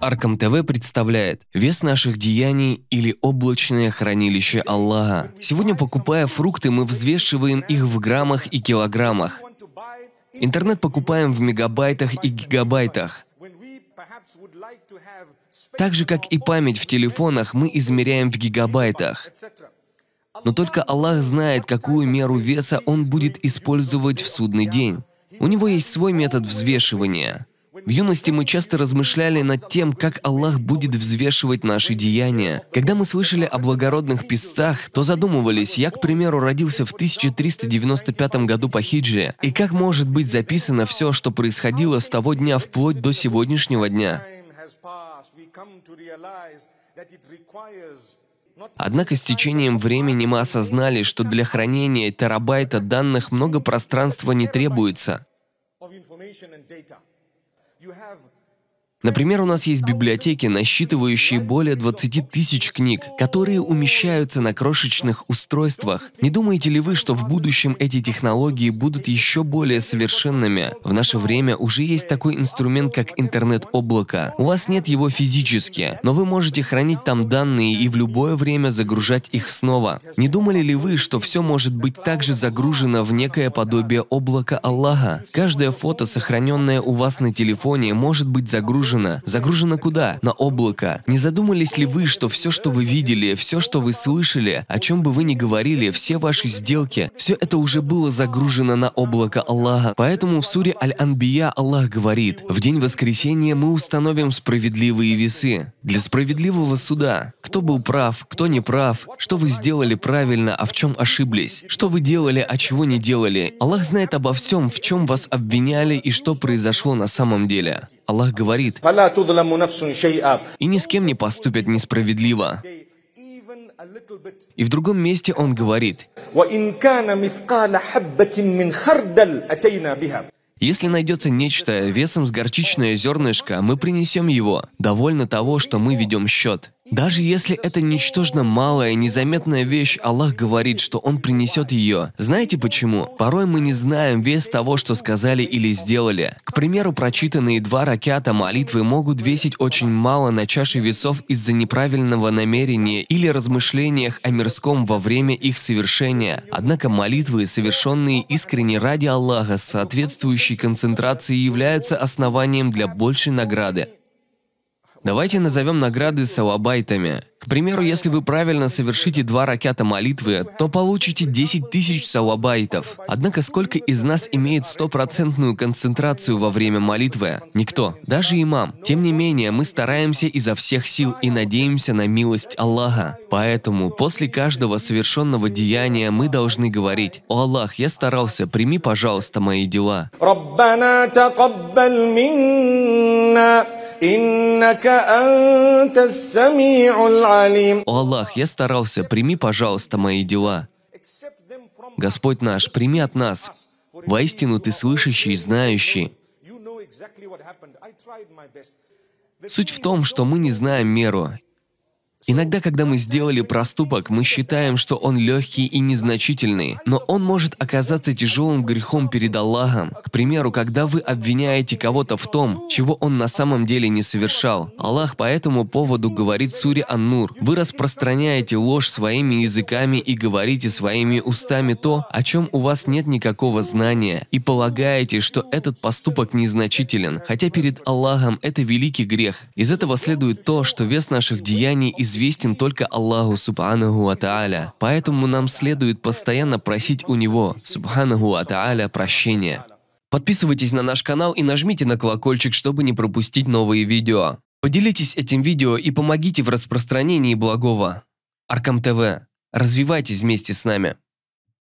Аркам ТВ представляет «Вес наших деяний» или «Облачное хранилище Аллаха». Сегодня, покупая фрукты, мы взвешиваем их в граммах и килограммах. Интернет покупаем в мегабайтах и гигабайтах. Так же, как и память в телефонах, мы измеряем в гигабайтах. Но только Аллах знает, какую меру веса он будет использовать в судный день. У него есть свой метод взвешивания. В юности мы часто размышляли над тем, как Аллах будет взвешивать наши деяния. Когда мы слышали о благородных песцах, то задумывались, я, к примеру, родился в 1395 году по хиджре, и как может быть записано все, что происходило с того дня вплоть до сегодняшнего дня. Однако с течением времени мы осознали, что для хранения терабайта данных много пространства не требуется. You have Например, у нас есть библиотеки, насчитывающие более 20 тысяч книг, которые умещаются на крошечных устройствах. Не думаете ли вы, что в будущем эти технологии будут еще более совершенными? В наше время уже есть такой инструмент, как интернет-облако. У вас нет его физически, но вы можете хранить там данные и в любое время загружать их снова. Не думали ли вы, что все может быть также загружено в некое подобие облака Аллаха? Каждое фото, сохраненное у вас на телефоне, может быть загружено загружено? Загружено куда? На облако. Не задумались ли вы, что все, что вы видели, все, что вы слышали, о чем бы вы ни говорили, все ваши сделки, все это уже было загружено на облако Аллаха. Поэтому в суре Аль-Анбия Аллах говорит, в день воскресения мы установим справедливые весы для справедливого суда. Кто был прав, кто не прав, что вы сделали правильно, а в чем ошиблись, что вы делали, а чего не делали. Аллах знает обо всем, в чем вас обвиняли и что произошло на самом деле. Аллах говорит, «И ни с кем не поступят несправедливо». И в другом месте он говорит, если найдется нечто весом с горчичное зернышко, мы принесем его, довольно того, что мы ведем счет. Даже если это ничтожно малая, незаметная вещь, Аллах говорит, что Он принесет ее. Знаете почему? Порой мы не знаем вес того, что сказали или сделали. К примеру, прочитанные два ракята молитвы могут весить очень мало на чаше весов из-за неправильного намерения или размышлениях о мирском во время их совершения. Однако молитвы, совершенные искренне ради Аллаха, с соответствующей концентрацией являются основанием для большей награды. Давайте назовем награды салабайтами. К примеру, если вы правильно совершите два ракета молитвы, то получите 10 тысяч салабайтов. Однако сколько из нас имеет стопроцентную концентрацию во время молитвы? Никто, даже имам. Тем не менее, мы стараемся изо всех сил и надеемся на милость Аллаха. Поэтому после каждого совершенного деяния мы должны говорить «О Аллах, я старался, прими, пожалуйста, мои дела». О Аллах, я старался, прими, пожалуйста, мои дела. Господь наш, прими от нас. Воистину Ты слышащий знающий. Суть в том, что мы не знаем меру, Иногда, когда мы сделали проступок, мы считаем, что он легкий и незначительный, но он может оказаться тяжелым грехом перед Аллахом. К примеру, когда вы обвиняете кого-то в том, чего он на самом деле не совершал. Аллах по этому поводу говорит в суре ан «Вы распространяете ложь своими языками и говорите своими устами то, о чем у вас нет никакого знания, и полагаете, что этот поступок незначителен, хотя перед Аллахом это великий грех». Из этого следует то, что вес наших деяний из известен только Аллаху Субханаху Атааля. Поэтому нам следует постоянно просить у Него, Субханаху Атааля, прощения. Подписывайтесь на наш канал и нажмите на колокольчик, чтобы не пропустить новые видео. Поделитесь этим видео и помогите в распространении благого. Аркам ТВ. Развивайтесь вместе с нами.